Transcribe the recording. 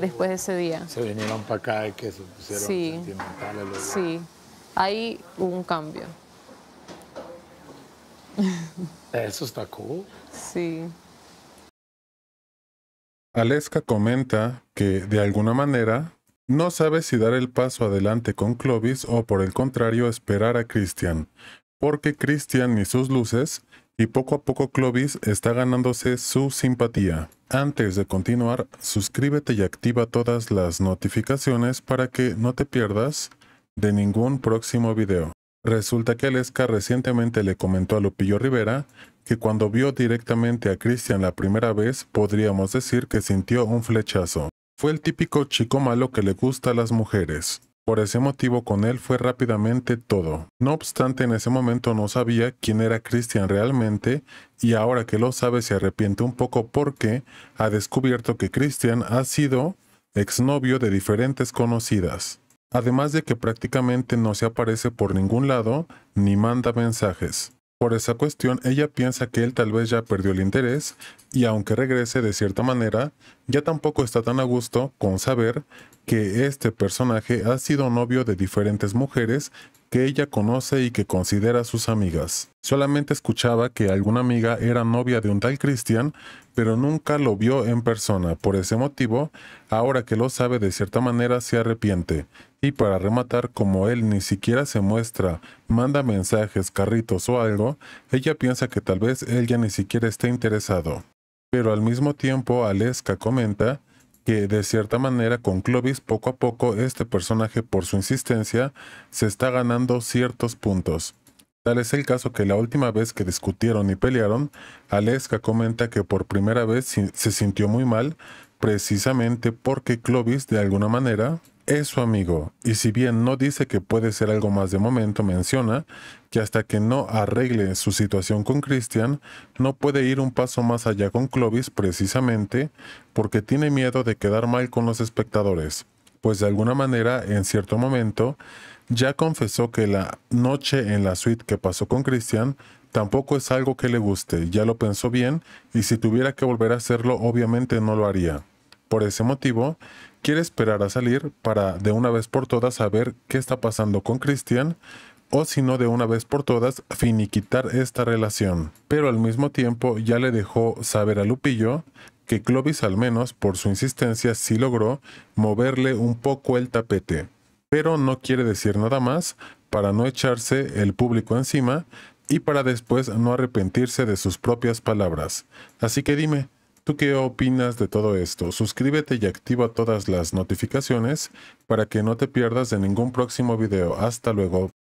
después de ese día. Se vinieron para acá y que se pusieron sí. Sí, ahí hubo un cambio. Eso está cool. Sí. Aleska comenta que de alguna manera no sabe si dar el paso adelante con Clovis o por el contrario esperar a Christian, porque Christian y sus luces y poco a poco Clovis está ganándose su simpatía. Antes de continuar, suscríbete y activa todas las notificaciones para que no te pierdas de ningún próximo video. Resulta que Aleska recientemente le comentó a Lupillo Rivera que cuando vio directamente a Christian la primera vez podríamos decir que sintió un flechazo. Fue el típico chico malo que le gusta a las mujeres. Por ese motivo con él fue rápidamente todo. No obstante, en ese momento no sabía quién era Christian realmente y ahora que lo sabe se arrepiente un poco porque ha descubierto que Christian ha sido exnovio de diferentes conocidas. Además de que prácticamente no se aparece por ningún lado ni manda mensajes. Por esa cuestión, ella piensa que él tal vez ya perdió el interés y aunque regrese de cierta manera, ya tampoco está tan a gusto con saber que este personaje ha sido novio de diferentes mujeres que ella conoce y que considera sus amigas. Solamente escuchaba que alguna amiga era novia de un tal Cristian, pero nunca lo vio en persona. Por ese motivo, ahora que lo sabe de cierta manera se arrepiente. Y para rematar, como él ni siquiera se muestra, manda mensajes, carritos o algo, ella piensa que tal vez él ya ni siquiera esté interesado. Pero al mismo tiempo, Aleska comenta que de cierta manera con Clovis poco a poco este personaje por su insistencia se está ganando ciertos puntos. Tal es el caso que la última vez que discutieron y pelearon, Aleska comenta que por primera vez se sintió muy mal precisamente porque Clovis de alguna manera es su amigo, y si bien no dice que puede ser algo más de momento, menciona que hasta que no arregle su situación con Christian, no puede ir un paso más allá con Clovis precisamente porque tiene miedo de quedar mal con los espectadores, pues de alguna manera, en cierto momento, ya confesó que la noche en la suite que pasó con Christian tampoco es algo que le guste, ya lo pensó bien, y si tuviera que volver a hacerlo, obviamente no lo haría. Por ese motivo, quiere esperar a salir para de una vez por todas saber qué está pasando con Cristian o si no de una vez por todas finiquitar esta relación. Pero al mismo tiempo ya le dejó saber a Lupillo que Clovis al menos por su insistencia sí logró moverle un poco el tapete. Pero no quiere decir nada más para no echarse el público encima y para después no arrepentirse de sus propias palabras. Así que dime, ¿Tú qué opinas de todo esto? Suscríbete y activa todas las notificaciones para que no te pierdas de ningún próximo video. Hasta luego.